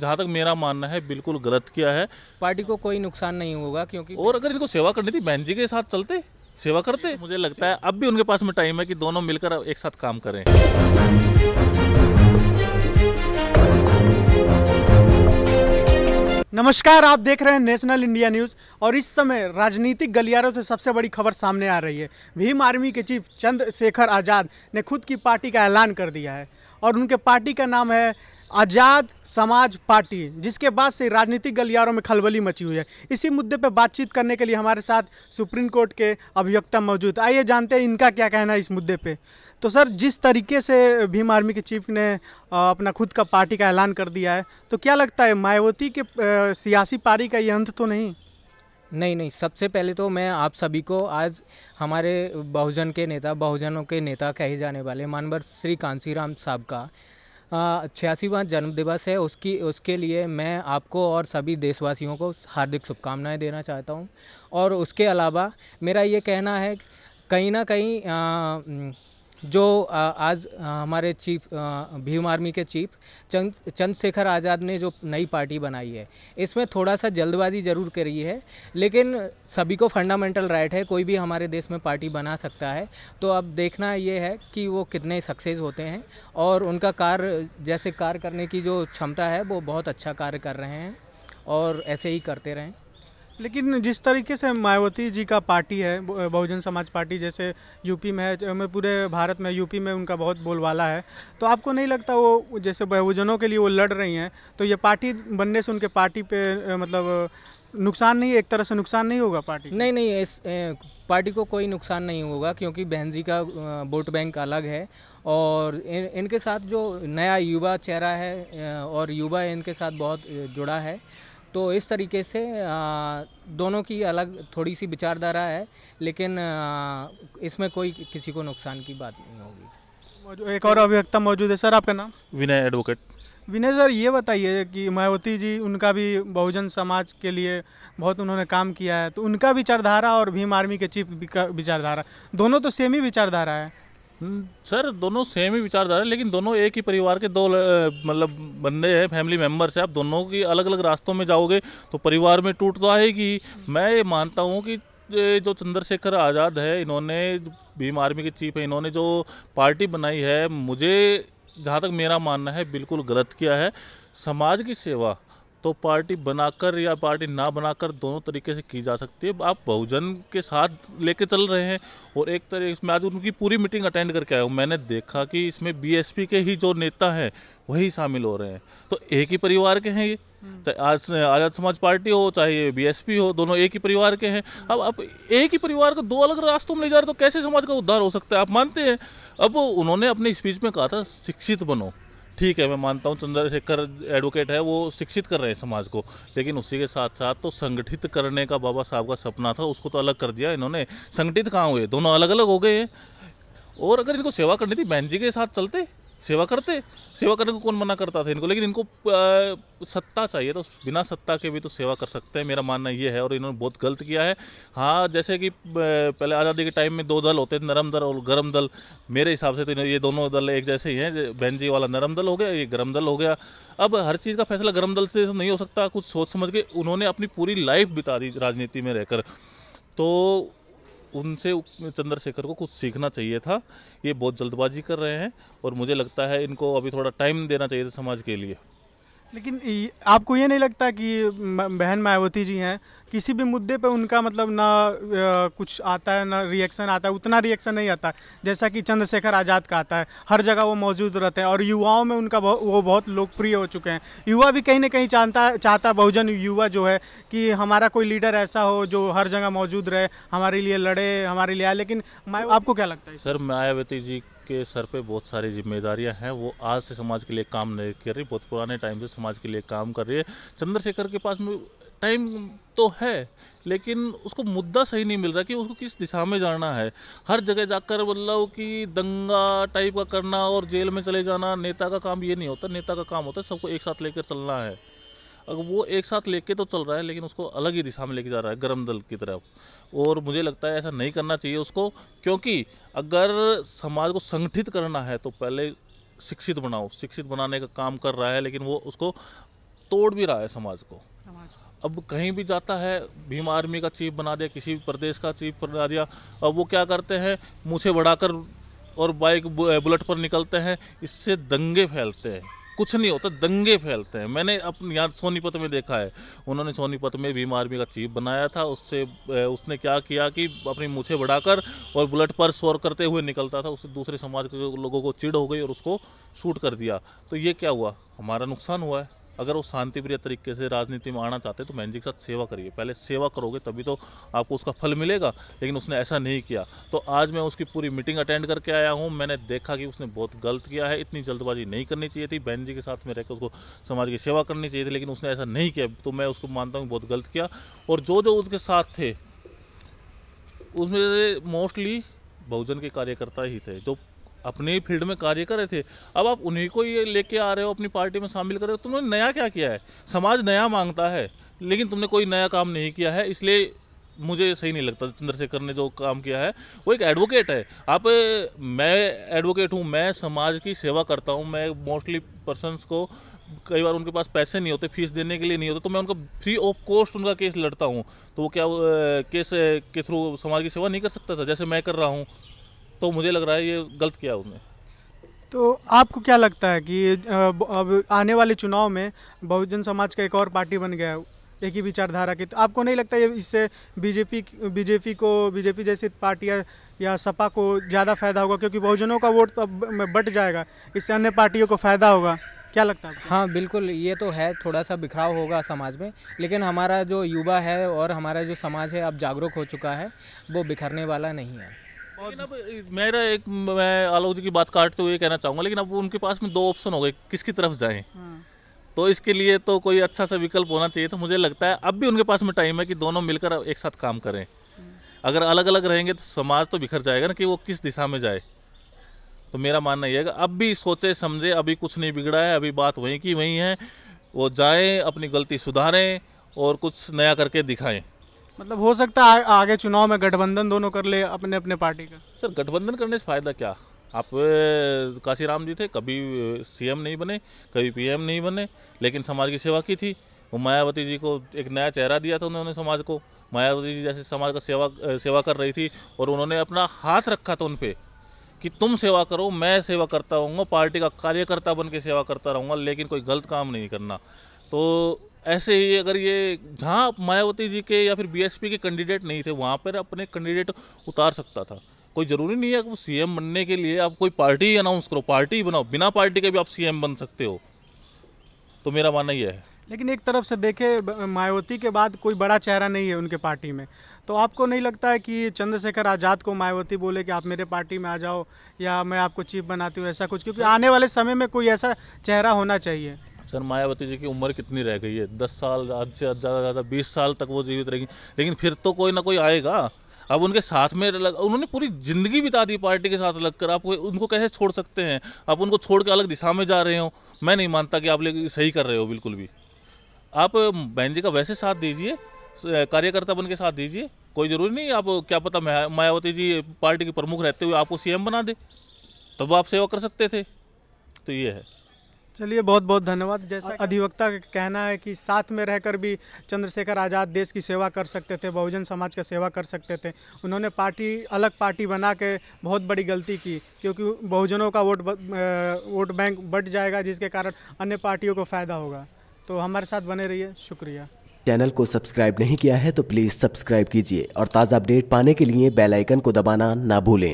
जहाँ तक मेरा मानना है बिल्कुल गलत किया है पार्टी को कोई नुकसान नहीं होगा क्योंकि और अगर इनको सेवा करनी थी बहन जी के साथ चलते सेवा करते मुझे लगता है अब भी उनके पास में टाइम है कि दोनों मिलकर एक साथ काम करें नमस्कार आप देख रहे हैं नेशनल इंडिया न्यूज़ और इस समय राजनीतिक गलियारों से सबसे बड़ी खबर सामने आ रही है भीम आर्मी के चीफ चंद्रशेखर आज़ाद ने खुद की पार्टी का ऐलान कर दिया है और उनके पार्टी का नाम है आज़ाद समाज पार्टी जिसके बाद से राजनीतिक गलियारों में खलबली मची हुई है इसी मुद्दे पर बातचीत करने के लिए हमारे साथ सुप्रीम कोर्ट के अभियोक्ता मौजूद आइए जानते हैं इनका क्या कहना है इस मुद्दे पे तो सर जिस तरीके से भीम आर्मी के चीफ ने अपना खुद का पार्टी का ऐलान कर दिया है तो क्या लगता है मायावती के सियासी पारी का ये अंत तो नहीं नहीं नहीं सबसे पहले तो मैं आप सभी को आज हमारे बहुजन के नेता बहुजनों के नेता कहे जाने वाले मानवर श्री कांसीराम साहब का छियासीवा जन्म दिवस है उसकी उसके लिए मैं आपको और सभी देशवासियों को हार्दिक शुभकामनाएं देना चाहता हूं और उसके अलावा मेरा ये कहना है कहीं ना कहीं जो आज हमारे चीफ भीम आर्मी के चीफ चंद चंद्रशेखर आज़ाद ने जो नई पार्टी बनाई है इसमें थोड़ा सा जल्दबाजी ज़रूर करी है लेकिन सभी को फंडामेंटल राइट है कोई भी हमारे देश में पार्टी बना सकता है तो अब देखना ये है कि वो कितने सक्सेस होते हैं और उनका कार्य जैसे कार्य करने की जो क्षमता है वो बहुत अच्छा कार्य कर रहे हैं और ऐसे ही करते रहें लेकिन जिस तरीके से मायावती जी का पार्टी है बहुजन समाज पार्टी जैसे यूपी में है पूरे भारत में यूपी में उनका बहुत बोलवाला है तो आपको नहीं लगता वो जैसे बहुजनों के लिए वो लड़ रही हैं तो ये पार्टी बनने से उनके पार्टी पे मतलब नुकसान नहीं एक तरह से नुकसान नहीं होगा पार्टी नहीं नहीं इस पार्टी को कोई नुकसान नहीं होगा क्योंकि बहन जी का वोट बैंक अलग है और इन, इनके साथ जो नया युवा चेहरा है और युवा इनके साथ बहुत जुड़ा है तो इस तरीके से दोनों की अलग थोड़ी सी विचारधारा है लेकिन इसमें कोई किसी को नुकसान की बात नहीं होगी एक और अभिव्यक्ता मौजूद है सर आपका नाम विनय एडवोकेट विनय सर ये बताइए कि मायावती जी उनका भी बहुजन समाज के लिए बहुत उन्होंने काम किया है तो उनका विचारधारा और भीम आर्मी के चीफ विचारधारा दोनों तो सेम ही विचारधारा है हम्म, सर दोनों सेम ही विचारधारा लेकिन दोनों एक ही परिवार के दो मतलब बंदे हैं फैमिली मेम्बर्स हैं आप दोनों की अलग अलग रास्तों में जाओगे तो परिवार में टूट तो आएगी मैं ये मानता हूँ कि जो चंद्रशेखर आज़ाद है इन्होंने भीम आर्मी के चीफ है इन्होंने जो पार्टी बनाई है मुझे जहाँ तक मेरा मानना है बिल्कुल गलत किया है समाज की सेवा तो पार्टी बनाकर या पार्टी ना बनाकर दोनों तरीके से की जा सकती है आप बहुजन के साथ लेके चल रहे हैं और एक तरह इसमें आज उनकी पूरी मीटिंग अटेंड करके आया हूँ मैंने देखा कि इसमें बीएसपी के ही जो नेता हैं वही शामिल हो रहे हैं तो एक ही परिवार के हैं ये हम्म। चाहे आज आज़ाद समाज पार्टी हो चाहे बीएसपी हो दोनों एक ही परिवार के हैं हम्म। अब आप एक ही परिवार को दो अलग रास्तों में ले जा रहे तो कैसे समाज का उद्धार हो सकता है आप मानते हैं अब उन्होंने अपने स्पीच में कहा था शिक्षित बनो ठीक है मैं मानता हूँ चंद्रशेखर एडवोकेट है वो शिक्षित कर रहे हैं समाज को लेकिन उसी के साथ साथ तो संगठित करने का बाबा साहब का सपना था उसको तो अलग कर दिया इन्होंने संगठित कहाँ हुए दोनों अलग अलग हो गए हैं और अगर इनको सेवा करनी थी बहन जी के साथ चलते सेवा करते सेवा करने को कौन मना करता था इनको लेकिन इनको आ, सत्ता चाहिए तो बिना सत्ता के भी तो सेवा कर सकते हैं मेरा मानना ये है और इन्होंने बहुत गलत किया है हाँ जैसे कि पहले आज़ादी के टाइम में दो दल होते थे नरम दल और गर्म दल मेरे हिसाब से तो ये दोनों दल एक जैसे ही हैं बहन जी वाला नरम दल हो गया ये गर्म दल हो गया अब हर चीज़ का फैसला गर्म दल से तो नहीं हो सकता कुछ सोच समझ के उन्होंने अपनी पूरी लाइफ बिता दी राजनीति में रहकर तो उनसे चंद्रशेखर को कुछ सीखना चाहिए था ये बहुत जल्दबाजी कर रहे हैं और मुझे लगता है इनको अभी थोड़ा टाइम देना चाहिए था समाज के लिए लेकिन आपको ये नहीं लगता कि बहन मायावती जी हैं किसी भी मुद्दे पे उनका मतलब ना कुछ आता है ना रिएक्शन आता है उतना रिएक्शन नहीं आता जैसा कि चंद्रशेखर आज़ाद का आता है हर जगह वो मौजूद रहते हैं और युवाओं में उनका बहु, वो बहुत लोकप्रिय हो चुके हैं युवा भी कहीं ना कहीं चाहता चाहता बहुजन युवा जो है कि हमारा कोई लीडर ऐसा हो जो हर जगह मौजूद रहे हमारे लिए लड़े हमारे लिए आए लेकिन आपको क्या लगता है सर मायावती जी के सर पे बहुत सारी जिम्मेदारियां हैं वो आज से समाज के लिए काम नहीं कर रही बहुत पुराने टाइम से समाज के लिए काम कर रही है चंद्रशेखर के पास में टाइम तो है लेकिन उसको मुद्दा सही नहीं मिल रहा कि उसको किस दिशा में जाना है हर जगह जाकर मतलब कि दंगा टाइप का करना और जेल में चले जाना नेता का काम ये नहीं होता नेता का काम होता है सबको एक साथ लेकर चलना है अगर वो एक साथ लेके तो चल रहा है लेकिन उसको अलग ही दिशा में लेके जा रहा है गर्म दल की तरफ और मुझे लगता है ऐसा नहीं करना चाहिए उसको क्योंकि अगर समाज को संगठित करना है तो पहले शिक्षित बनाओ शिक्षित बनाने का काम कर रहा है लेकिन वो उसको तोड़ भी रहा है समाज को समाज को अब कहीं भी जाता है भीम आर्मी का चीफ बना दिया किसी भी प्रदेश का चीफ बना दिया अब वो क्या करते हैं मुँह से बढ़ाकर और बाइक बुलेट पर निकलते हैं इससे दंगे फैलते हैं कुछ नहीं होता दंगे फैलते हैं मैंने अपने यहाँ सोनीपत में देखा है उन्होंने सोनीपत में भीम आर्मी का चीफ बनाया था उससे उसने क्या किया कि अपनी मुँछे बढ़ाकर और बुलेट पर शोर करते हुए निकलता था उससे दूसरे समाज के लोगों को चिड़ हो गई और उसको शूट कर दिया तो ये क्या हुआ हमारा नुकसान हुआ है अगर वो शांतिप्रिय तरीके से राजनीति में आना चाहते हैं तो बहन जी के साथ सेवा करिए पहले सेवा करोगे तभी तो आपको उसका फल मिलेगा लेकिन उसने ऐसा नहीं किया तो आज मैं उसकी पूरी मीटिंग अटेंड करके आया हूँ मैंने देखा कि उसने बहुत गलत किया है इतनी जल्दबाजी नहीं करनी चाहिए थी बहन जी के साथ में रहकर उसको समाज की सेवा करनी चाहिए थी लेकिन उसने ऐसा नहीं किया तो मैं उसको मानता हूँ बहुत गलत किया और जो जो उसके साथ थे उसमें मोस्टली बहुजन के कार्यकर्ता ही थे जो अपने ही फील्ड में कार्य कर रहे थे अब आप उन्हीं को ये लेके आ रहे हो अपनी पार्टी में शामिल कर रहे हो तुमने तो नया क्या किया है समाज नया मांगता है लेकिन तुमने कोई नया काम नहीं किया है इसलिए मुझे सही नहीं लगता चंद्रशेखर ने जो काम किया है वो एक एडवोकेट है आप मैं एडवोकेट हूँ मैं समाज की सेवा करता हूँ मैं मोस्टली पर्सनस को कई बार उनके पास पैसे नहीं होते फीस देने के लिए नहीं होते तो मैं उनका फ्री ऑफ कॉस्ट उनका केस लड़ता हूँ तो वो क्या केस के थ्रू समाज की सेवा नहीं कर सकता था जैसे मैं कर रहा हूँ तो मुझे लग रहा है ये गलत किया उसने तो आपको क्या लगता है कि अब आने वाले चुनाव में बहुजन समाज का एक और पार्टी बन गया है एक ही विचारधारा की तो आपको नहीं लगता ये इससे बीजेपी बीजेपी को बीजेपी जैसी पार्टियाँ या सपा को ज़्यादा फायदा होगा क्योंकि बहुजनों का वोट तो अब बट जाएगा इससे अन्य पार्टियों को फायदा होगा क्या लगता है हाँ बिल्कुल ये तो है थोड़ा सा बिखराव होगा समाज में लेकिन हमारा जो युवा है और हमारा जो समाज है अब जागरूक हो चुका है वो बिखरने वाला नहीं है लेकिन अब मेरा एक मैं आलोक जी की बात काटते हुए कहना चाहूँगा लेकिन अब उनके पास में दो ऑप्शन हो गए किसकी तरफ जाए हाँ। तो इसके लिए तो कोई अच्छा सा विकल्प होना चाहिए तो मुझे लगता है अब भी उनके पास में टाइम है कि दोनों मिलकर एक साथ काम करें अगर अलग अलग रहेंगे तो समाज तो बिखर जाएगा ना कि वो किस दिशा में जाए तो मेरा मानना ये है अब भी सोचे समझे अभी कुछ नहीं बिगड़ा है अभी बात वहीं की वहीं है वो जाएं अपनी गलती सुधारें और कुछ नया करके दिखाएं मतलब हो सकता है आगे चुनाव में गठबंधन दोनों कर ले अपने अपने पार्टी का सर गठबंधन करने से फायदा क्या आप काशीराम जी थे कभी सीएम नहीं बने कभी पीएम नहीं बने लेकिन समाज की सेवा की थी वो मायावती जी को एक नया चेहरा दिया था उन्होंने समाज को मायावती जी जैसे समाज का सेवा सेवा कर रही थी और उन्होंने अपना हाथ रखा था उन पर कि तुम सेवा करो मैं सेवा करता रहूँगा पार्टी का कार्यकर्ता बन के सेवा करता रहूँगा लेकिन कोई गलत काम नहीं करना तो ऐसे ही अगर ये जहाँ मायावती जी के या फिर बीएसपी के कैंडिडेट नहीं थे वहाँ पर अपने कैंडिडेट उतार सकता था कोई ज़रूरी नहीं है कि सीएम बनने के लिए आप कोई पार्टी अनाउंस करो पार्टी ही बनाओ बिना पार्टी के भी आप सीएम बन सकते हो तो मेरा मानना यह है लेकिन एक तरफ से देखे मायावती के बाद कोई बड़ा चेहरा नहीं है उनके पार्टी में तो आपको नहीं लगता है कि चंद्रशेखर आज़ाद को मायावती बोले कि आप मेरे पार्टी में आ जाओ या मैं आपको चीफ बनाती हूँ ऐसा कुछ क्योंकि आने वाले समय में कोई ऐसा चेहरा होना चाहिए सर मायावती जी की उम्र कितनी रह गई है दस साल से ज़्यादा ज़्यादा बीस साल तक वो जीवित रहेगी लेकिन फिर तो कोई ना कोई आएगा अब उनके साथ में लग, उन्होंने पूरी ज़िंदगी बिता दी पार्टी के साथ लगकर आप उनको कैसे छोड़ सकते हैं आप उनको छोड़ के अलग दिशा में जा रहे हो मैं नहीं मानता कि आप लोग सही कर रहे हो बिल्कुल भी आप बहन जी का वैसे साथ दीजिए कार्यकर्ता बन के साथ दीजिए कोई ज़रूरी नहीं आप क्या पता मायावती जी पार्टी के प्रमुख रहते हुए आपको सीएम बना दे तब आप सेवा कर सकते थे तो ये है चलिए बहुत बहुत धन्यवाद जैसा अधिवक्ता का कहना है कि साथ में रहकर भी चंद्रशेखर आज़ाद देश की सेवा कर सकते थे बहुजन समाज का सेवा कर सकते थे उन्होंने पार्टी अलग पार्टी बना के बहुत बड़ी गलती की क्योंकि बहुजनों का वोट वोट बैंक बढ़ जाएगा जिसके कारण अन्य पार्टियों को फ़ायदा होगा तो हमारे साथ बने रहिए शुक्रिया चैनल को सब्सक्राइब नहीं किया है तो प्लीज़ सब्सक्राइब कीजिए और ताज़ा अपडेट पाने के लिए बेलाइकन को दबाना ना भूलें